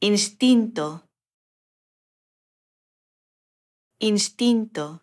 instinto, instinto.